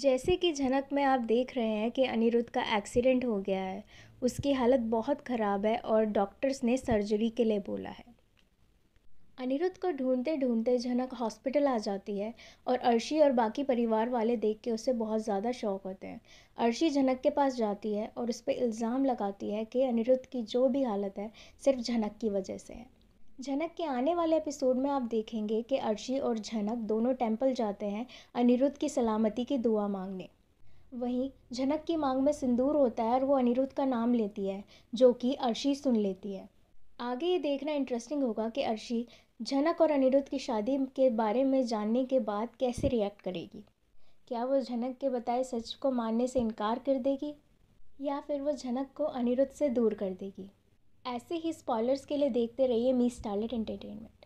जैसे कि झनक में आप देख रहे हैं कि अनिरुद्ध का एक्सीडेंट हो गया है उसकी हालत बहुत ख़राब है और डॉक्टर्स ने सर्जरी के लिए बोला है अनिरुद्ध को ढूंढते ढूंढते झनक हॉस्पिटल आ जाती है और अर्शी और बाकी परिवार वाले देख के उसे बहुत ज़्यादा शौक होते हैं अर्शी झनक के पास जाती है और उस पर इल्ज़ाम लगाती है कि अनिरुद्ध की जो भी हालत है सिर्फ झनक की वजह से है झनक के आने वाले एपिसोड में आप देखेंगे कि अर्शी और झनक दोनों टेम्पल जाते हैं अनिरुद्ध की सलामती की दुआ मांगने वहीं झनक की मांग में सिंदूर होता है और वो अनिरुद्ध का नाम लेती है जो कि अर्शी सुन लेती है आगे ये देखना इंटरेस्टिंग होगा कि अर्शी झनक और अनिरुद्ध की शादी के बारे में जानने के बाद कैसे रिएक्ट करेगी क्या वो झनक के बताए सच को मानने से इनकार कर देगी या फिर वो झनक को अनिरुद्ध से दूर कर देगी ऐसे ही स्पॉयलर्स के लिए देखते रहिए मी स्टारलेट एंटरटेनमेंट